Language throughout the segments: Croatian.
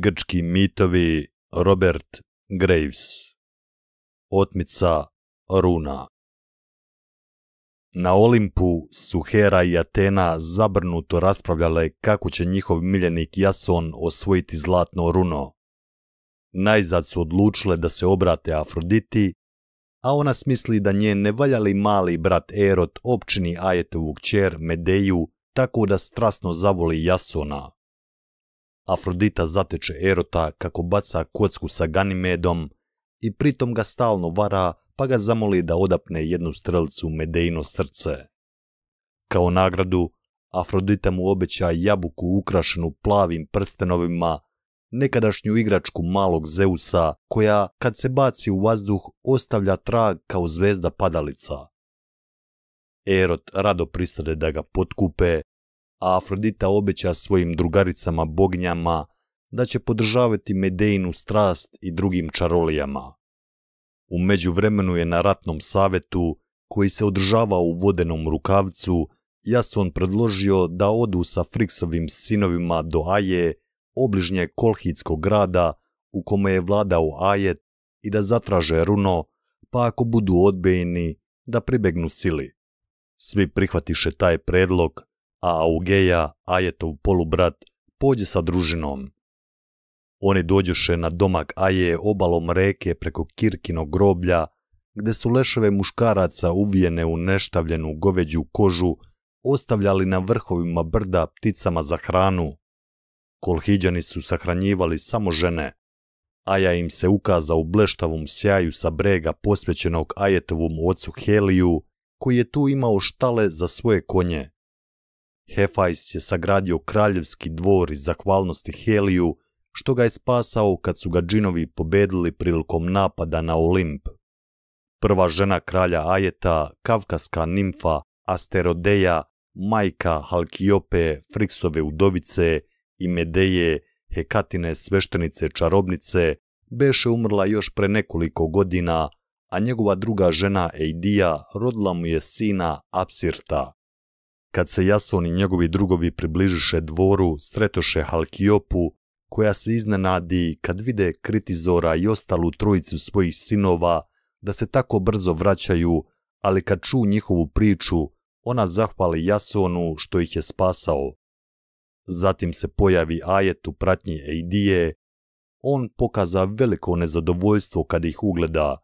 Grčki mitovi Robert Graves Otmica Runa Na Olimpu su Hera i Atena zabrnuto raspravljale kako će njihov miljenik Jason osvojiti zlatno runo. Najzad su odlučile da se obrate Afroditi, a ona smisli da nje ne valjali mali brat Erot općini Ajetovog čer Medeju tako da strasno zavoli Jasona. Afrodita zateče Erota kako baca kocku sa Ganimedom i pritom ga stalno vara pa ga zamoli da odapne jednu strelicu Medejno srce. Kao nagradu, Afrodita mu obeća jabuku ukrašenu plavim prstenovima, nekadašnju igračku malog Zeusa koja, kad se baci u vazduh, ostavlja trag kao zvezda padalica. Erot rado pristade da ga potkupe, a Afrodita obeća svojim drugaricama bognjama da će podržavati Medejnu strast i drugim čarolijama. U međuvremenu je na ratnom savetu, koji se održava u vodenom rukavcu, Jason predložio da odu sa Friksovim sinovima do Aje, obližnje Kolhidskog grada u kome je vladao Ajet i da zatraže runo, pa ako budu odbijeni, da pribegnu sili. Svi prihvatiše taj predlog, a Augeja, Ajetov polubrat, pođe sa družinom. Oni dođuše na domak Aje obalom reke preko Kirkinog groblja, gde su leševe muškaraca uvijene u neštavljenu goveđu kožu ostavljali na vrhovima brda pticama za hranu. Kolhiđani su sahranjivali samo žene. Aja im se ukaza u bleštavom sjaju sa brega posvećenog Ajetovom ocu Heliju, koji je tu imao štale za svoje konje. Hefajs je sagradio kraljevski dvor iz zahvalnosti Heliju, što ga je spasao kad su ga džinovi pobedili prilikom napada na Olimp. Prva žena kralja Ajeta, kavkaska nimfa Asterodeja, majka Halkiope, Friksove udovice i Medeje, Hekatine sveštenice čarobnice, beše umrla još pre nekoliko godina, a njegova druga žena Eidija rodila mu je sina Apsirta. Kad se Jason i njegovi drugovi približiše dvoru, sretoše Halkiopu, koja se iznenadi kad vide Kritizora i ostalu trojicu svojih sinova, da se tako brzo vraćaju, ali kad ču njihovu priču, ona zahvali Jasonu što ih je spasao. Zatim se pojavi ajet u pratnji Eidije. On pokaza veliko nezadovoljstvo kad ih ugleda,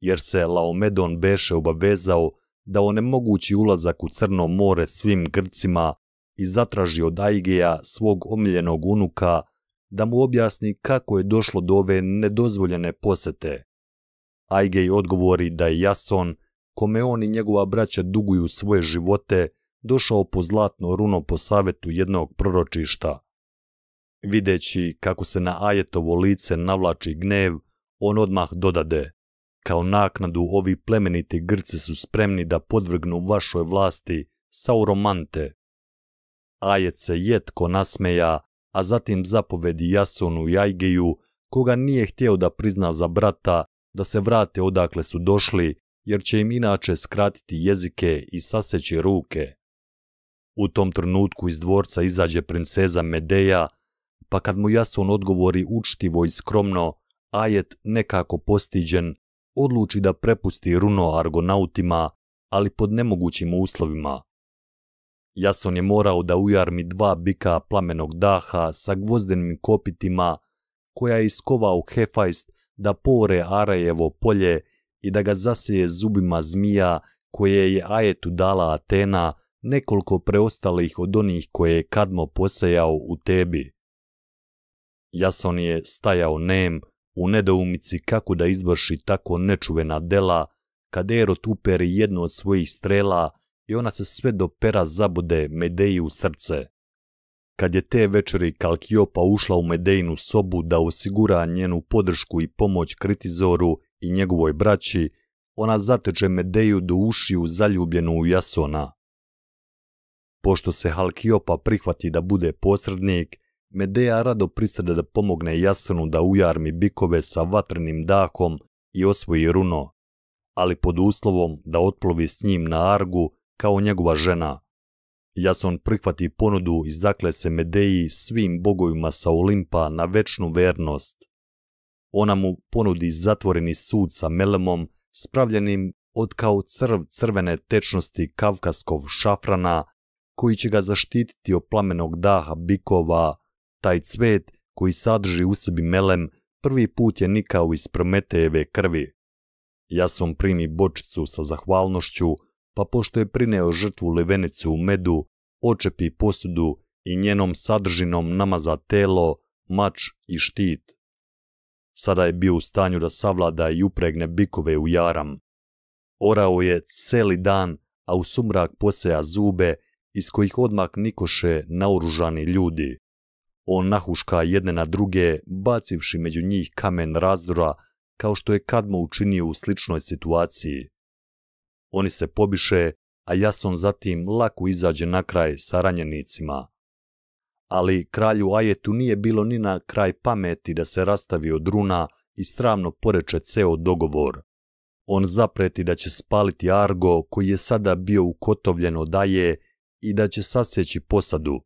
jer se Laomedon beše obavezao da onemogući ulazak u Crno more svim Grcima i zatraži od Aigeja svog omiljenog unuka da mu objasni kako je došlo do ove nedozvoljene posete. Aigej odgovori da je Jason, kome on i njegova braća duguju svoje živote, došao po zlatno runo po savetu jednog proročišta. Videći kako se na Ajetovo lice navlači gnev, on odmah dodade kao naknadu ovi plemeniti Grce su spremni da podvrgnu vašoj vlasti sauromante. Ajet se jetko nasmeja, a zatim zapovedi Jasonu i Ajgeju, koga nije htio da prizna za brata, da se vrate odakle su došli, jer će im inače skratiti jezike i saseći ruke. U tom trenutku iz dvorca izađe princeza Medeja, pa kad mu Jason odgovori učtivo i skromno, Ajet nekako postiđen, odluči da prepusti runo argonautima, ali pod nemogućim uslovima. Jason je morao da ujarmi dva bika plamenog daha sa gvozdenim kopitima, koja je iskovao Hefajst da pore Arajevo polje i da ga zasije zubima zmija koje je Ajetu dala Atena, nekoliko preostalih od onih koje je Kadmo posejao u Tebi. Jason je stajao nem, u nedoumici kako da izvrši tako nečuvena dela, Kadero tuperi jednu od svojih strela i ona se sve do pera zabude Medeji u srce. Kad je te večeri Kalkiopa ušla u Medejinu sobu da osigura njenu podršku i pomoć Kritizoru i njegovoj braći, ona zateče Medeju do u zaljubljenu u Jasona. Pošto se Halkiopa prihvati da bude posrednik, Medeja rado pristade da pomogne Jasenu da ujarmi bikove sa vatrenim dakom i osvoji runo, ali pod uslovom da otplovi s njim na Argu kao njegova žena. Jason prihvati ponudu i zakle se Medeji svim bogovima sa Olimpa na večnu vernost. Ona mu ponudi zatvoreni sud sa melemom, spravljenim od kao crv crvene tečnosti kavkaskov šafrana, koji će ga zaštititi od plamenog daha bikova taj cvet koji sadrži u sebi melem prvi put je nikao iz Prometejeve krvi. Jason primi bočicu sa zahvalnošću, pa pošto je prineo žrtvu levenicu u medu, očepi posudu i njenom sadržinom namaza telo, mač i štit. Sada je bio u stanju da savlada i upregne bikove u jaram. Orao je celi dan, a u sumrak poseja zube iz kojih odmah nikoše naoružani ljudi. On nahuška jedne na druge, bacivši među njih kamen razdora, kao što je Kadmo učinio u sličnoj situaciji. Oni se pobiše, a Jason zatim lako izađe na kraj sa ranjenicima. Ali kralju Ajetu nije bilo ni na kraj pameti da se rastavi od runa i stravno poreče ceo dogovor. On zapreti da će spaliti Argo koji je sada bio ukotovljen od Aje i da će sasjeći posadu,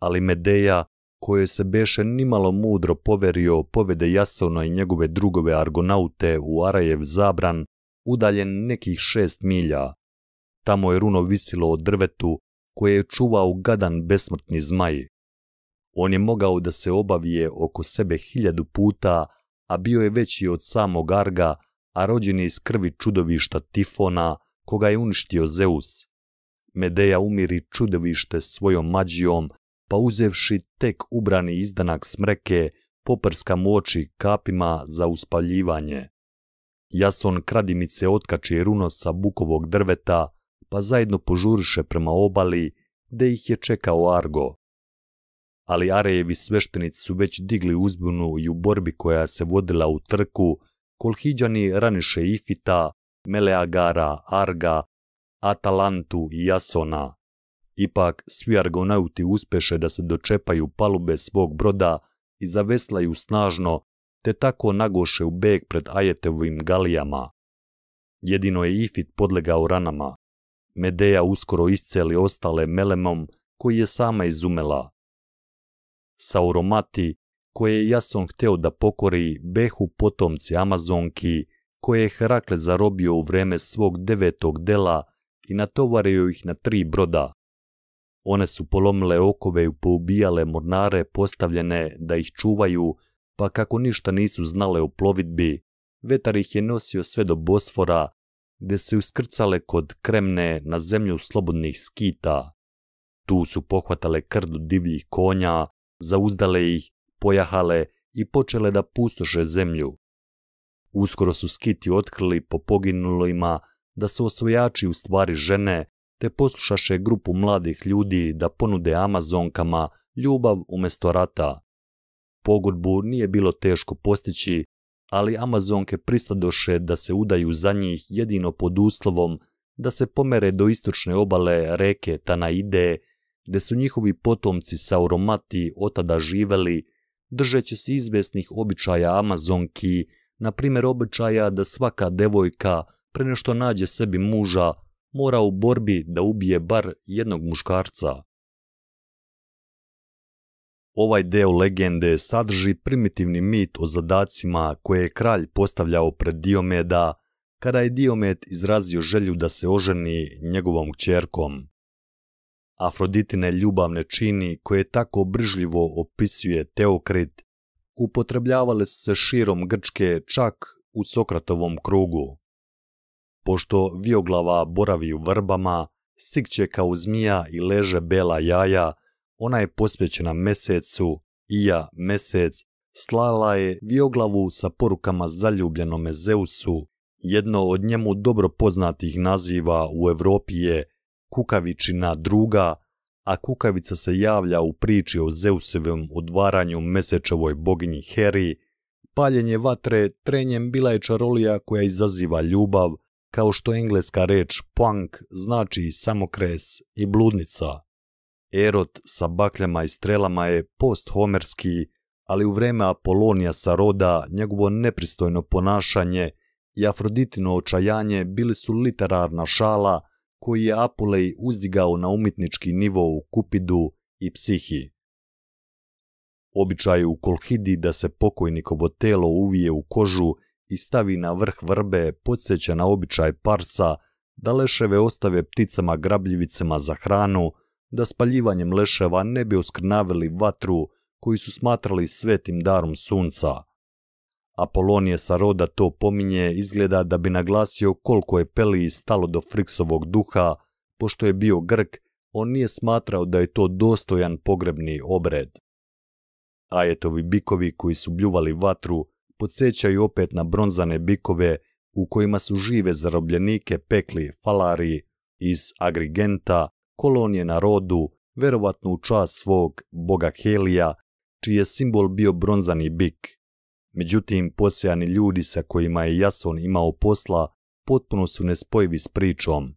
ali Medeja koje se beše nimalo mudro poverio povede Jasona i njegove drugove Argonaute u Arajev zabran, udaljen nekih šest milja. Tamo je runo visilo o drvetu koje je čuvao gadan besmrtni zmaj. On je mogao da se obavije oko sebe hiljadu puta, a bio je veći od samog Arga, a rođen je iz krvi čudovišta Tifona, koga je uništio Zeus. Medeja umiri čudovište svojom mađijom pa uzevši tek ubrani izdanak smreke, poprska mu oči kapima za uspaljivanje. Jason kradimice otkači runo sa bukovog drveta, pa zajedno požuriše prema obali, gde ih je čekao Argo. Ali Arejevi sveštenici su već digli uzbunu i u borbi koja se vodila u trku, Kolhiđani raniše Ifita, Meleagara, Arga, Atalantu i Jasona. Ipak, svi argonauti uspeše da se dočepaju palube svog broda i zaveslaju snažno, te tako nagoše u beg pred Ajetovim galijama. Jedino je Ifit podlegao ranama. Medeja uskoro isceli ostale melemom koji je sama izumela. Sauromati, koje je Jason hteo da pokori, behu potomci Amazonki, koje je Herakle zarobio u vreme svog devetog dela i natovario ih na tri broda. One su polomile okove i poubijale mornare postavljene da ih čuvaju, pa kako ništa nisu znale o plovidbi, vetar ih je nosio sve do Bosfora, gdje se uskrcale kod Kremne na zemlju slobodnih skita. Tu su pohvatale krdu divljih konja, zauzdale ih, pojahale i počele da pustoše zemlju. Uskoro su skiti otkrili po poginulima da su osvojači u stvari žene te poslušaše grupu mladih ljudi da ponude Amazonkama ljubav umjesto rata. Pogodbu nije bilo teško postići, ali Amazonke pristadoše da se udaju za njih jedino pod uslovom da se pomere do istočne obale reke Tanaide, gde su njihovi potomci Sauromati otada živeli, držeći se izvesnih običaja Amazonki, na primjer običaja da svaka devojka pre nađe sebi muža mora u borbi da ubije bar jednog muškarca. Ovaj deo legende sadrži primitivni mit o zadacima koje je kralj postavljao pred Diomeda kada je Diomed izrazio želju da se oženi njegovom kćerkom. Afroditine ljubavne čini koje tako bržljivo opisuje Teokrit upotrebljavale se širom Grčke čak u Sokratovom krugu. Pošto vioglava boravi u vrbama, sikće kao zmija i leže bela jaja, ona je pospjećena mesecu, ja mesec, slala je vioglavu sa porukama zaljubljenome Zeusu. Jedno od njemu dobro poznatih naziva u Evropi je kukavičina druga, a kukavica se javlja u priči o Zeusevom odvaranju mesečevoj boginji Heri. Paljenje vatre trenjem bila je čarolija koja izaziva ljubav, kao što engleska reč punk znači samokres i bludnica. Erot sa bakljama i strelama je posthomerski, ali u vreme Apolonija sa roda njegovo nepristojno ponašanje i Afroditino očajanje bili su literarna šala koji je Apulej uzdigao na umjetnički nivo u Kupidu i Psihi. Običaj u Kolhidi da se pokojnikovo telo uvije u kožu i stavi na vrh vrbe podsjeća na običaj parsa da leševe ostave pticama grabljivicama za hranu, da spaljivanjem leševa ne bi oskrnavili vatru koju su smatrali svetim darom sunca. Apolonije sa roda to pominje izgleda da bi naglasio koliko je Peliji stalo do Friksovog duha, pošto je bio Grk, on nije smatrao da je to dostojan pogrebni obred. Ajetovi bikovi koji su bljuvali vatru podsjećaju opet na bronzane bikove u kojima su žive zarobljenike pekli falari iz Agrigenta, kolonije na rodu, verovatno u čas svog boga Helija, čiji je simbol bio bronzani bik. Međutim, posejani ljudi sa kojima je Jason imao posla potpuno su nespojivi s pričom.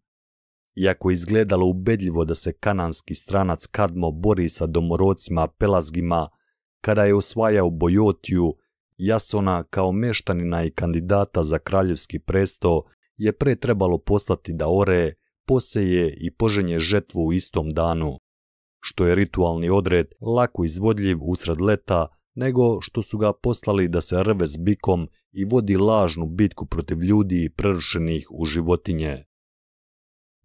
Iako je izgledalo ubedljivo da se kananski stranac Kadmo bori sa domorocima Pelazgima, kada je osvajao Bojotiju, Jasona kao meštanina i kandidata za kraljevski presto je pre trebalo poslati da ore, poseje i poženje žetvu u istom danu, što je ritualni odred lako izvodljiv usred leta nego što su ga poslali da se rve s bikom i vodi lažnu bitku protiv ljudi prerušenih u životinje.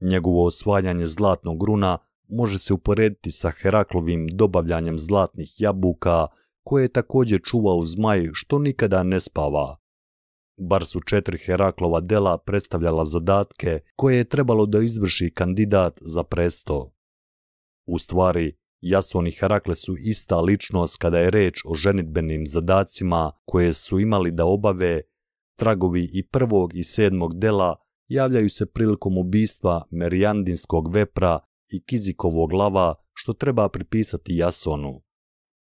Njegovo osvajanje zlatnog runa može se uporediti sa Heraklovim dobavljanjem zlatnih jabuka koje je također čuvao zmaj što nikada ne spava. Bar su četiri Heraklova dela predstavljala zadatke koje je trebalo da izvrši kandidat za presto. U stvari, Jason i Herakle su ista ličnost kada je reč o ženitbenim zadacima koje su imali da obave, tragovi i prvog i sedmog dela javljaju se prilikom ubistva Merijandinskog vepra i Kizikovog lava što treba pripisati Jasonu.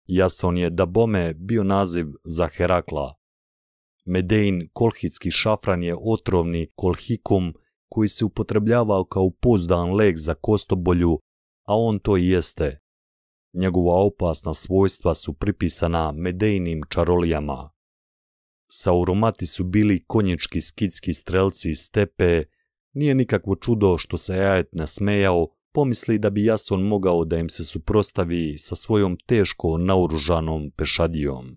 Jason je da bome bio naziv za Herakla. Medein kolhitski šafran je otrovni kolhikum koji se upotrebljavao kao pozdan lek za kostobolju, a on to i jeste. Njegova opasna svojstva su pripisana medejnim čarolijama. Sauromati su bili konjički skitski strelci iz stepe, nije nikakvo čudo što se Jajet nasmejao pomisli da bi Jason mogao da im se suprostavi sa svojom teško naoružanom pešadijom.